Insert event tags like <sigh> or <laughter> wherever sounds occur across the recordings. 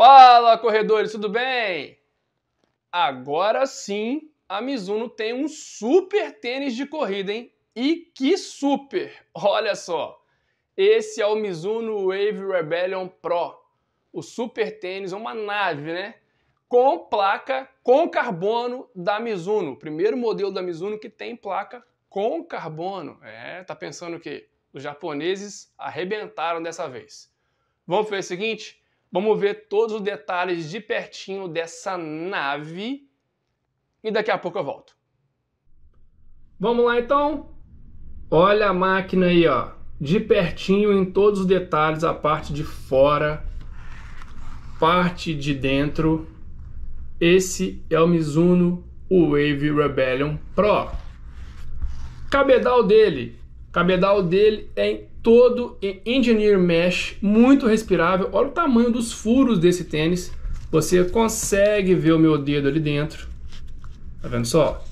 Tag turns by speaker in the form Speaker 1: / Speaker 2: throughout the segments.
Speaker 1: Fala, corredores, tudo bem? Agora sim, a Mizuno tem um super tênis de corrida, hein? E que super! <laughs> Olha só. Esse é o Mizuno Wave Rebellion Pro. O super tênis, uma nave, né? Com placa com carbono da Mizuno. Primeiro modelo da Mizuno que tem placa com carbono. É, tá pensando que os japoneses arrebentaram dessa vez. Vamos fazer o seguinte? Vamos ver todos os detalhes de pertinho dessa nave e daqui a pouco eu volto. Vamos lá então? Olha a máquina aí, ó. De pertinho em todos os detalhes, a parte de fora, parte de dentro. Esse é o Mizuno Wave Rebellion Pro. Cabedal dele. Cabedal dele é todo em engineer mesh, muito respirável. Olha o tamanho dos furos desse tênis. Você consegue ver o meu dedo ali dentro. Tá vendo só?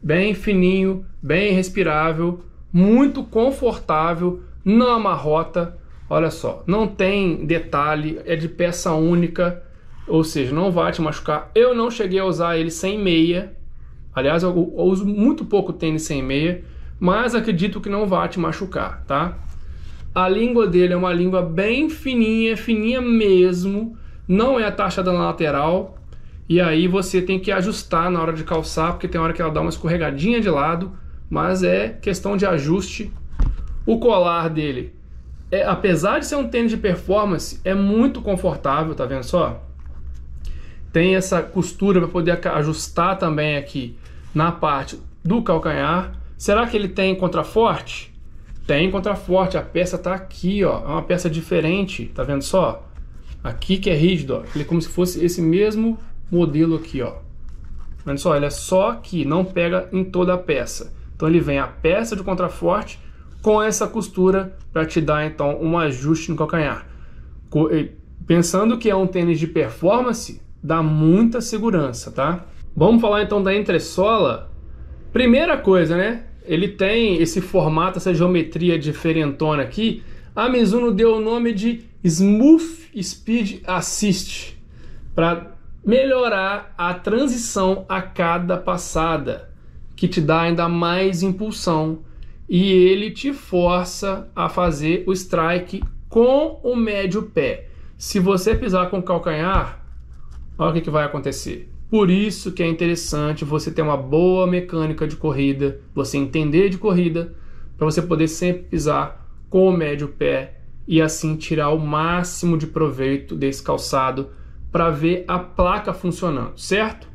Speaker 1: Bem fininho, bem respirável, muito confortável, não amarrota. Olha só, não tem detalhe, é de peça única, ou seja, não vai te machucar. Eu não cheguei a usar ele sem meia. Aliás, eu, eu uso muito pouco tênis sem meia, mas acredito que não vai te machucar, tá? A língua dele é uma língua bem fininha, fininha mesmo, não é a taxada na lateral. E aí você tem que ajustar na hora de calçar, porque tem hora que ela dá uma escorregadinha de lado, mas é questão de ajuste. O colar dele, é, apesar de ser um tênis de performance, é muito confortável, tá vendo só? Tem essa costura para poder ajustar também aqui na parte do calcanhar. Será que ele tem contraforte? Tem contraforte, a peça tá aqui, ó, é uma peça diferente, tá vendo só? Aqui que é rígido, ó, ele é como se fosse esse mesmo modelo aqui, ó. Tá vendo só? Ele é só aqui, não pega em toda a peça. Então ele vem a peça de contraforte com essa costura para te dar então um ajuste no calcanhar. Pensando que é um tênis de performance, dá muita segurança, tá? Vamos falar então da entressola. Primeira coisa, né? ele tem esse formato, essa geometria diferentona aqui. A Mizuno deu o nome de Smooth Speed Assist para melhorar a transição a cada passada, que te dá ainda mais impulsão e ele te força a fazer o strike com o médio pé. Se você pisar com o calcanhar, olha o que, que vai acontecer. Por isso que é interessante você ter uma boa mecânica de corrida, você entender de corrida, para você poder sempre pisar com o médio pé e assim tirar o máximo de proveito desse calçado para ver a placa funcionando, certo?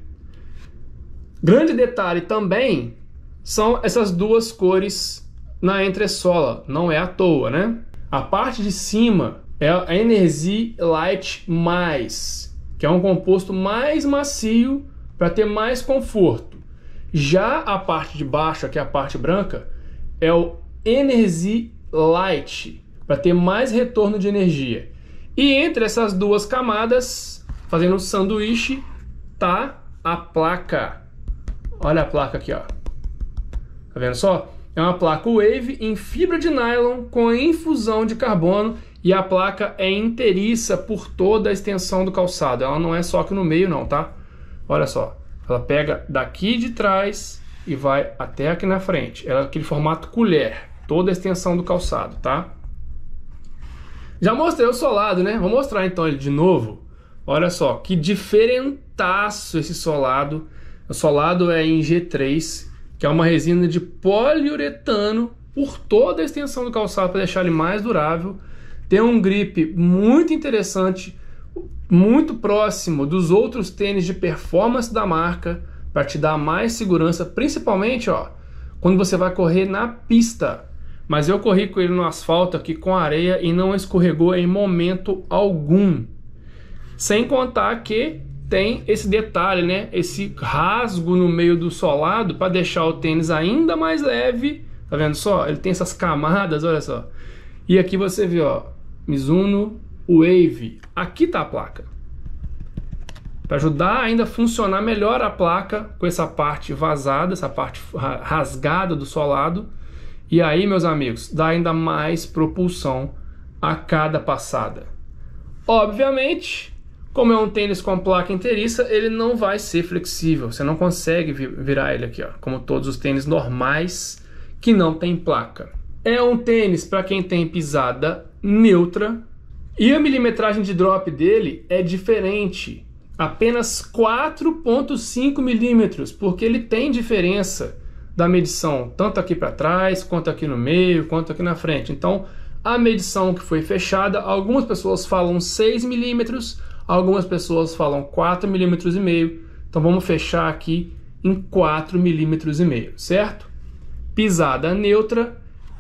Speaker 1: Grande detalhe também são essas duas cores na entressola, não é à toa, né? A parte de cima é a Energy Light mais que é um composto mais macio para ter mais conforto. Já a parte de baixo, aqui é a parte branca, é o Energy Light, para ter mais retorno de energia. E entre essas duas camadas, fazendo um sanduíche, tá a placa. Olha a placa aqui, ó. Tá vendo só? É uma placa Wave em fibra de nylon com infusão de carbono e a placa é inteiriça por toda a extensão do calçado. Ela não é só aqui no meio não, tá? Olha só, ela pega daqui de trás e vai até aqui na frente. Ela é aquele formato colher, toda a extensão do calçado, tá? Já mostrei o solado, né? Vou mostrar então ele de novo. Olha só, que diferentaço esse solado. O solado é em G3, que é uma resina de poliuretano por toda a extensão do calçado para deixar ele mais durável tem um grip muito interessante, muito próximo dos outros tênis de performance da marca, para te dar mais segurança, principalmente ó, quando você vai correr na pista. Mas eu corri com ele no asfalto aqui com areia e não escorregou em momento algum. Sem contar que tem esse detalhe, né? Esse rasgo no meio do solado para deixar o tênis ainda mais leve. Tá vendo só? Ele tem essas camadas, olha só. E aqui você vê, ó, Mizuno Wave. Aqui está a placa. Para ajudar ainda a funcionar melhor a placa com essa parte vazada, essa parte rasgada do solado. E aí, meus amigos, dá ainda mais propulsão a cada passada. Obviamente, como é um tênis com placa inteiriça, ele não vai ser flexível. Você não consegue virar ele aqui, ó, como todos os tênis normais que não tem placa. É um tênis para quem tem pisada neutra e a milimetragem de drop dele é diferente, apenas 4.5 milímetros, porque ele tem diferença da medição tanto aqui para trás, quanto aqui no meio, quanto aqui na frente. Então, a medição que foi fechada, algumas pessoas falam 6 milímetros, algumas pessoas falam 4 milímetros e meio. Então, vamos fechar aqui em 4 milímetros e meio, certo? Pisada neutra,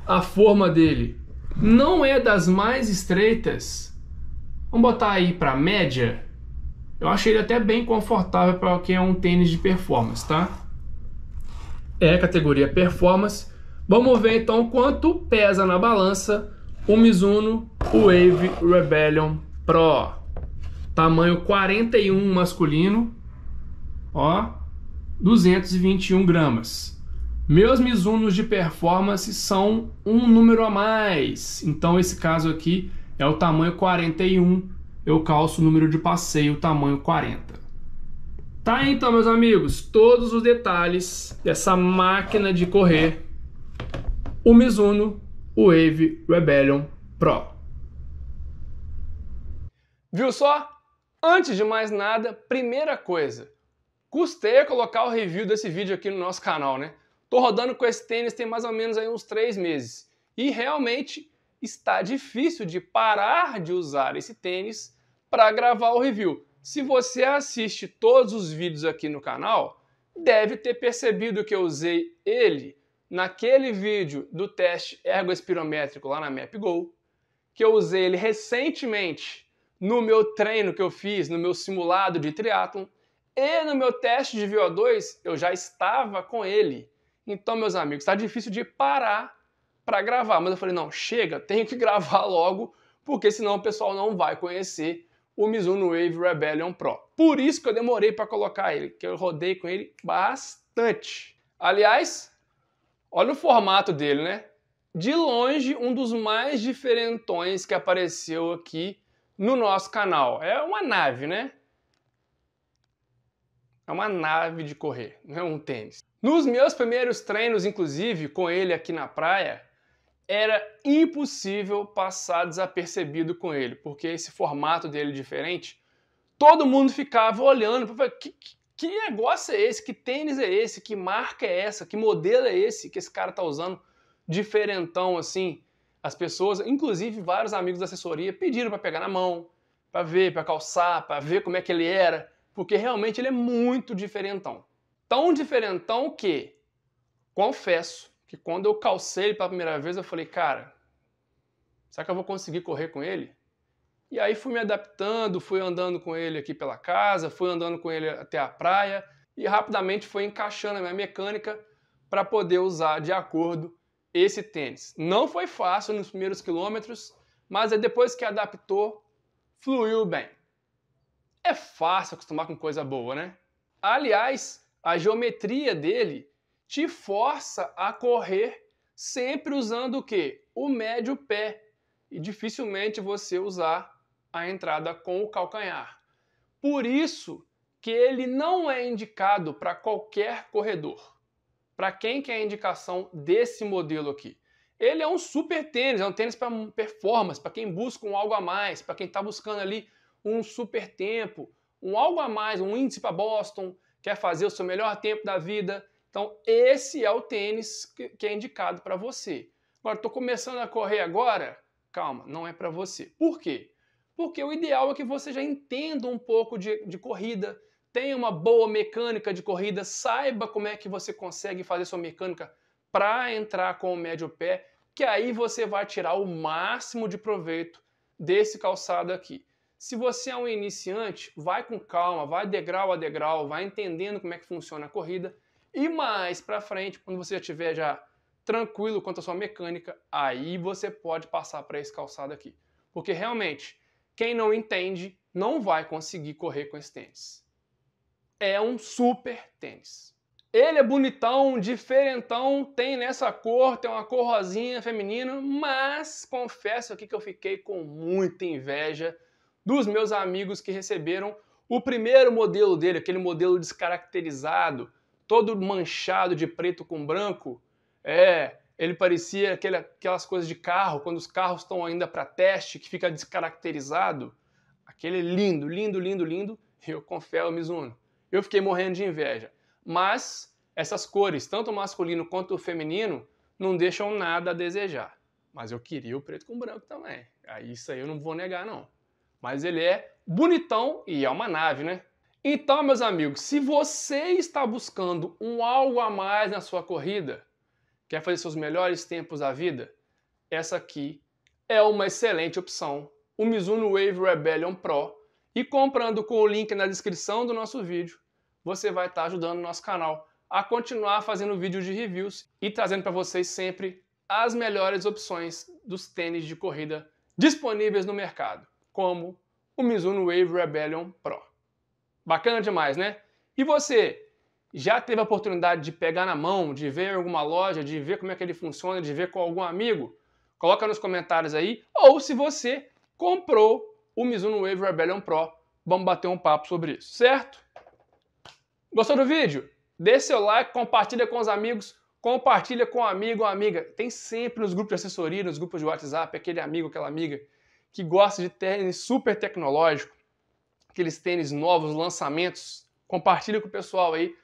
Speaker 1: a forma dele não é das mais estreitas. Vamos botar aí para média. Eu achei ele até bem confortável para quem é um tênis de performance, tá? É categoria performance. Vamos ver então quanto pesa na balança o Mizuno Wave Rebellion Pro. Tamanho 41 masculino, ó, 221 gramas. Meus Mizunos de performance são um número a mais. Então esse caso aqui é o tamanho 41. Eu calço o número de passeio tamanho 40. Tá então, meus amigos, todos os detalhes dessa máquina de correr, o Mizuno Wave Rebellion Pro. Viu só? Antes de mais nada, primeira coisa, custei a colocar o review desse vídeo aqui no nosso canal, né? Tô rodando com esse tênis tem mais ou menos aí uns três meses e realmente está difícil de parar de usar esse tênis para gravar o review. Se você assiste todos os vídeos aqui no canal, deve ter percebido que eu usei ele naquele vídeo do teste ergoespirométrico lá na MapGo, que eu usei ele recentemente no meu treino que eu fiz, no meu simulado de triatlon, e no meu teste de VO2 eu já estava com ele. Então, meus amigos, tá difícil de parar para gravar, mas eu falei, não, chega, tenho que <laughs> gravar logo, porque senão o pessoal não vai conhecer o Mizuno Wave Rebellion Pro. Por isso que eu demorei para colocar ele, que eu rodei com ele bastante. Aliás, olha o formato dele, né? De longe, um dos mais diferentões que apareceu aqui no nosso canal. É uma nave, né? É uma nave de correr, não é um tênis. Nos meus primeiros treinos, inclusive, com ele aqui na praia, era impossível passar desapercebido com ele, porque esse formato dele é diferente, todo mundo ficava olhando, que, que, que negócio é esse? Que tênis é esse? Que marca é essa? Que modelo é esse que esse cara tá usando? Diferentão assim. As pessoas, inclusive vários amigos da assessoria, pediram para pegar na mão, para ver, para calçar, para ver como é que ele era, porque realmente ele é muito diferentão tão diferentão que, confesso, que quando eu calcei ele pela primeira vez, eu falei, cara, será que eu vou conseguir correr com ele? E aí fui me adaptando, fui andando com ele aqui pela casa, fui andando com ele até a praia e rapidamente foi encaixando a minha mecânica para poder usar de acordo esse tênis. Não foi fácil nos primeiros quilômetros, mas é depois que adaptou, fluiu bem. É fácil acostumar com coisa boa, né? Aliás, a geometria dele te força a correr sempre usando o que? O médio pé. E dificilmente você usar a entrada com o calcanhar. Por isso que ele não é indicado para qualquer corredor. Para quem que é a indicação desse modelo aqui? Ele é um super tênis, é um tênis para performance, para quem busca um algo a mais, para quem está buscando ali um super tempo, um algo a mais, um índice para Boston, quer fazer o seu melhor tempo da vida. Então, esse é o tênis que é indicado para você. Agora, estou começando a correr agora? Calma, não é para você. Por quê? Porque o ideal é que você já entenda um pouco de, de corrida, tenha uma boa mecânica de corrida, saiba como é que você consegue fazer sua mecânica para entrar com o médio pé, que aí você vai tirar o máximo de proveito desse calçado aqui. Se você é um iniciante, vai com calma, vai degrau a degrau, vai entendendo como é que funciona a corrida. E mais para frente, quando você já tiver já tranquilo quanto à sua mecânica, aí você pode passar para esse calçado aqui. Porque realmente, quem não entende não vai conseguir correr com esse tênis. É um super tênis. Ele é bonitão, diferentão, tem nessa cor, tem uma cor rosinha feminina, mas confesso aqui que eu fiquei com muita inveja dos meus amigos que receberam o primeiro modelo dele, aquele modelo descaracterizado, todo manchado de preto com branco. É, ele parecia aquele, aquelas coisas de carro, quando os carros estão ainda para teste, que fica descaracterizado. Aquele lindo, lindo, lindo, lindo. Eu confesso, Mizuno. Eu fiquei morrendo de inveja. Mas essas cores, tanto o masculino quanto o feminino, não deixam nada a desejar. Mas eu queria o preto com branco também. isso aí eu não vou negar, não mas ele é bonitão e é uma nave, né? Então, meus amigos, se você está buscando um algo a mais na sua corrida, quer fazer seus melhores tempos da vida, essa aqui é uma excelente opção, o Mizuno Wave Rebellion Pro. E comprando com o link na descrição do nosso vídeo, você vai estar ajudando o nosso canal a continuar fazendo vídeos de reviews e trazendo para vocês sempre as melhores opções dos tênis de corrida disponíveis no mercado como o Mizuno Wave Rebellion Pro. Bacana demais, né? E você, já teve a oportunidade de pegar na mão, de ver em alguma loja, de ver como é que ele funciona, de ver com algum amigo? Coloca nos comentários aí. Ou se você comprou o Mizuno Wave Rebellion Pro, vamos bater um papo sobre isso, certo? Gostou do vídeo? Dê seu like, compartilha com os amigos, compartilha com um amigo ou amiga. Tem sempre nos grupos de assessoria, nos grupos de WhatsApp, aquele amigo, aquela amiga que gosta de tênis super tecnológico, aqueles tênis novos, lançamentos, compartilha com o pessoal aí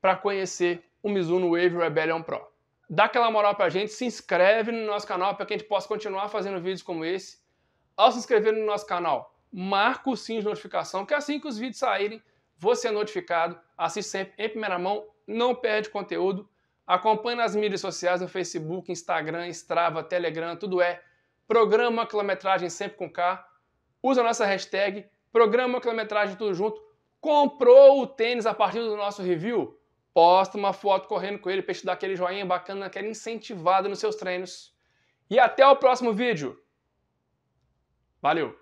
Speaker 1: para conhecer o Mizuno Wave Rebellion Pro. Dá aquela moral pra gente, se inscreve no nosso canal para que a gente possa continuar fazendo vídeos como esse. Ao se inscrever no nosso canal, marca o sininho de notificação, que assim que os vídeos saírem, você é notificado, assiste sempre em primeira mão, não perde conteúdo. Acompanhe nas mídias sociais, no Facebook, Instagram, Strava, Telegram, tudo é programa quilometragem sempre com K, usa a nossa hashtag, programa quilometragem tudo junto, comprou o tênis a partir do nosso review, posta uma foto correndo com ele para te dar aquele joinha bacana, aquela incentivada nos seus treinos. E até o próximo vídeo. Valeu!